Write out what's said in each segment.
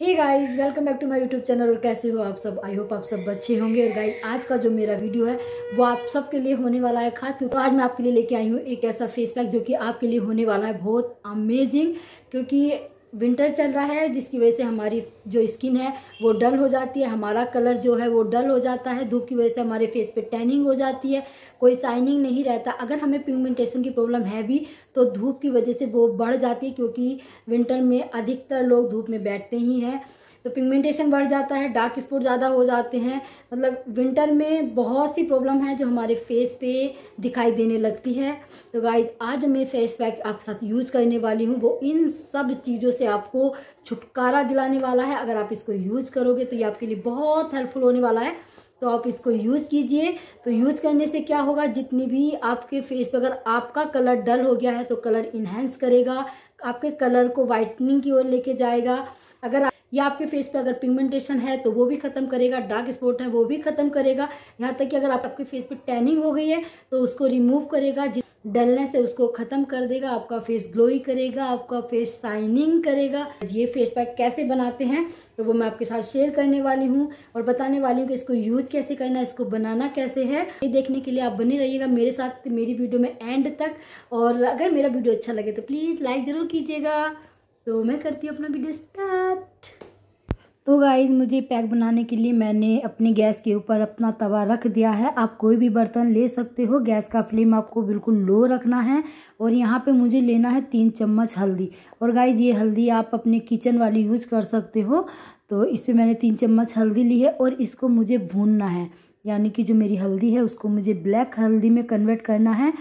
hey guys welcome back to my YouTube channel और कैसे हो आप सब आई होप आप सब अच्छे होंगे और गाइस आज का जो मेरा वीडियो है वो आप सबके लिए होने वाला है खास क्योंकि आज मैं आपके लिए लेके आई हूँ एक ऐसा फेस पैक जो कि आपके लिए होने वाला है बहुत अमेजिंग क्योंकि विंटर चल रहा है जिसकी वजह से हमारी जो स्किन है वो डल हो जाती है हमारा कलर जो है वो डल हो जाता है धूप की वजह से हमारे फेस पे टैनिंग हो जाती है कोई साइनिंग नहीं रहता अगर हमें पिगमेंटेशन की प्रॉब्लम है भी तो धूप की वजह से वो बढ़ जाती है क्योंकि विंटर में अधिकतर लोग धूप में बैठते ही हैं तो पिगमेंटेशन बढ़ जाता है डार्क स्पॉट ज़्यादा हो जाते हैं मतलब विंटर में बहुत सी प्रॉब्लम है जो हमारे फेस पे दिखाई देने लगती है तो गाइज आज मैं फेस पैक आपके साथ यूज़ करने वाली हूँ वो इन सब चीज़ों से आपको छुटकारा दिलाने वाला है अगर आप इसको यूज़ करोगे तो ये आपके लिए बहुत हेल्पफुल होने वाला है तो आप इसको यूज़ कीजिए तो यूज़ करने से क्या होगा जितनी भी आपके फेस पर अगर आपका कलर डल हो गया है तो कलर इन्हेंस करेगा आपके कलर को वाइटनिंग की ओर लेके जाएगा अगर आप या आपके फेस पे अगर पिगमेंटेशन है तो वो भी खत्म करेगा डार्क स्पॉट है वो भी खत्म करेगा यहाँ तक कि अगर आप, आपके फेस पे टैनिंग हो गई है तो उसको रिमूव करेगा जिस डलनेस है उसको ख़त्म कर देगा आपका फेस ग्लोई करेगा आपका फेस शाइनिंग करेगा ये फेस पैक कैसे बनाते हैं तो वो मैं आपके साथ शेयर करने वाली हूँ और बताने वाली हूँ कि इसको यूज कैसे करना है इसको बनाना कैसे है ये देखने के लिए आप बने रहिएगा मेरे साथ मेरी वीडियो में एंड तक और अगर मेरा वीडियो अच्छा लगे तो प्लीज़ लाइक ज़रूर कीजिएगा तो मैं करती हूँ अपना वीडियो स्टार्ट तो गाइज मुझे पैक बनाने के लिए मैंने अपने गैस के ऊपर अपना तवा रख दिया है आप कोई भी बर्तन ले सकते हो गैस का फ्लेम आपको बिल्कुल लो रखना है और यहाँ पे मुझे लेना है तीन चम्मच हल्दी और गाइज ये हल्दी आप अपने किचन वाली यूज कर सकते हो तो इस पर मैंने तीन चम्मच हल्दी ली है और इसको मुझे भूनना है यानी कि जो मेरी हल्दी है उसको मुझे ब्लैक हल्दी में कन्वर्ट करना है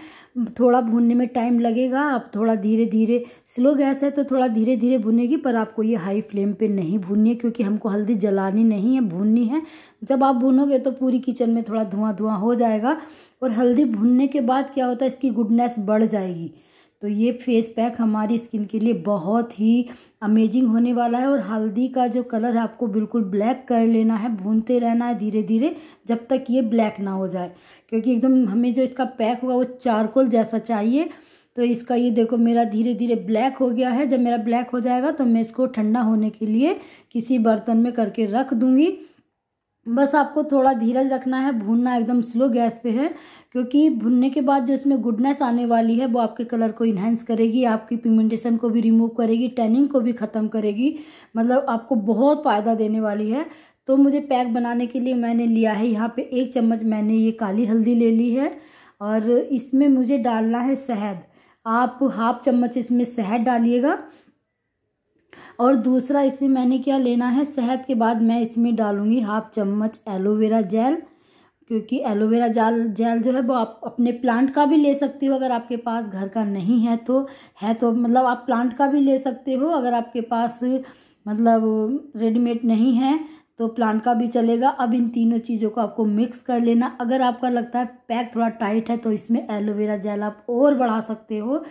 थोड़ा भूनने में टाइम लगेगा आप थोड़ा धीरे धीरे स्लो गैस है तो थोड़ा धीरे धीरे भुनेगी पर आपको ये हाई फ्लेम पे नहीं भूननी है क्योंकि हमको हल्दी जलानी नहीं है भूननी है जब आप भूनोगे तो पूरी किचन में थोड़ा धुआं धुआं हो जाएगा और हल्दी भुनने के बाद क्या होता है इसकी गुडनेस बढ़ जाएगी तो ये फेस पैक हमारी स्किन के लिए बहुत ही अमेजिंग होने वाला है और हल्दी का जो कलर है आपको बिल्कुल ब्लैक कर लेना है भूनते रहना है धीरे धीरे जब तक ये ब्लैक ना हो जाए क्योंकि एकदम हमें जो इसका पैक होगा वो चारकोल जैसा चाहिए तो इसका ये देखो मेरा धीरे धीरे ब्लैक हो गया है जब मेरा ब्लैक हो जाएगा तो मैं इसको ठंडा होने के लिए किसी बर्तन में करके रख दूँगी बस आपको थोड़ा धीरज रखना है भूनना एकदम स्लो गैस पे है क्योंकि भुनने के बाद जो इसमें गुडनेस आने वाली है वो आपके कलर को इन्हेंस करेगी आपकी पिगमेंटेशन को भी रिमूव करेगी टैनिंग को भी ख़त्म करेगी मतलब आपको बहुत फ़ायदा देने वाली है तो मुझे पैक बनाने के लिए मैंने लिया है यहाँ पर एक चम्मच मैंने ये काली हल्दी ले ली है और इसमें मुझे डालना है शहद आप हाफ चम्मच इसमें शहद डालिएगा और दूसरा इसमें मैंने क्या लेना है शहद के बाद मैं इसमें डालूँगी हाफ चम्मच एलोवेरा जेल क्योंकि एलोवेरा जाल जेल जो है वो आप अपने प्लांट का भी ले सकते हो अगर आपके पास घर का नहीं है तो है तो मतलब आप प्लांट का भी ले सकते हो अगर आपके पास मतलब रेडीमेड नहीं है तो प्लांट का भी चलेगा अब इन तीनों चीज़ों को आपको मिक्स कर लेना अगर आपका लगता है पैक थोड़ा टाइट है तो इसमें एलोवेरा जेल आप और बढ़ा सकते हो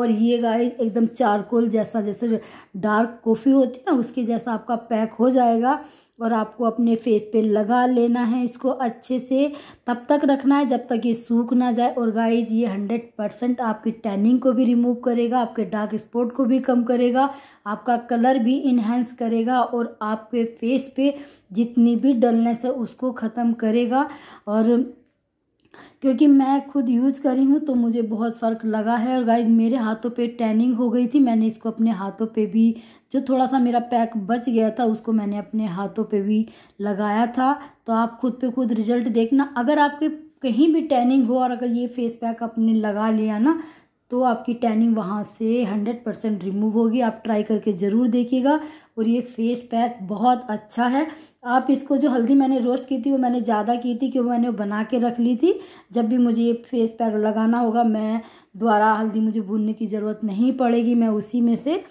और ये गाय एकदम चारकोल जैसा जैसे डार्क कॉफ़ी होती है ना उसके जैसा आपका पैक हो जाएगा और आपको अपने फेस पे लगा लेना है इसको अच्छे से तब तक रखना है जब तक ये सूख ना जाए और गाइज ये हंड्रेड परसेंट आपकी टैनिंग को भी रिमूव करेगा आपके डार्क स्पॉट को भी कम करेगा आपका कलर भी इन्हेंस करेगा और आपके फेस पे जितनी भी डलनेस है उसको ख़त्म करेगा और क्योंकि मैं खुद यूज़ करी हूँ तो मुझे बहुत फ़र्क लगा है और गाइज मेरे हाथों पे टैनिंग हो गई थी मैंने इसको अपने हाथों पे भी जो थोड़ा सा मेरा पैक बच गया था उसको मैंने अपने हाथों पे भी लगाया था तो आप खुद पे खुद रिजल्ट देखना अगर आपके कहीं भी टैनिंग हो और अगर ये फेस पैक आपने लगा लिया ना तो आपकी टैनिंग वहाँ से हंड्रेड परसेंट रिमूव होगी आप ट्राई करके ज़रूर देखिएगा और ये फेस पैक बहुत अच्छा है आप इसको जो हल्दी मैंने रोस्ट की थी वो मैंने ज़्यादा की थी क्योंकि मैंने बना के रख ली थी जब भी मुझे ये फेस पैक लगाना होगा मैं दोबारा हल्दी मुझे भूनने की ज़रूरत नहीं पड़ेगी मैं उसी में से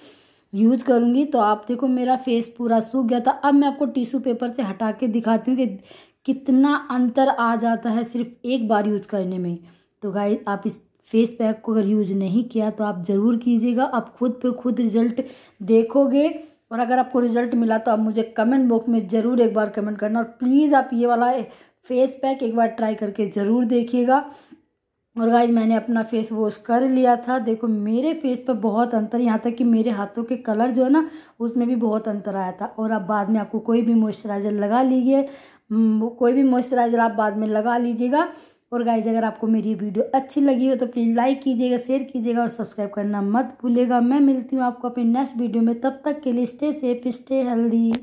यूज करूँगी तो आप देखो मेरा फेस पूरा सूख गया था अब मैं आपको टिश्यू पेपर से हटा के दिखाती हूँ कि कितना अंतर आ जाता है सिर्फ एक बार यूज करने में तो गाय आप इस फेस पैक को अगर यूज़ नहीं किया तो आप ज़रूर कीजिएगा आप खुद पे खुद रिज़ल्ट देखोगे और अगर आपको रिज़ल्ट मिला तो आप मुझे कमेंट बॉक्स में ज़रूर एक बार कमेंट करना और प्लीज़ आप ये वाला फेस पैक एक बार ट्राई करके ज़रूर देखिएगा और गाइज मैंने अपना फेस वॉश कर लिया था देखो मेरे फेस पर बहुत अंतर यहाँ तक कि मेरे हाथों के कलर जो है ना उसमें भी बहुत अंतर आया था और अब बाद में आपको कोई भी मॉइस्चराइज़र लगा लीजिए हम्म, कोई भी मॉइस्चराइज़र आप बाद में लगा लीजिएगा और गाइज अगर आपको मेरी वीडियो अच्छी लगी हो तो प्लीज़ लाइक कीजिएगा शेयर कीजिएगा और सब्सक्राइब करना मत भूलेगा मैं मिलती हूँ आपको अपनी नेक्स्ट वीडियो में तब तक के लिए स्टे सेफ स्टे हेल्दी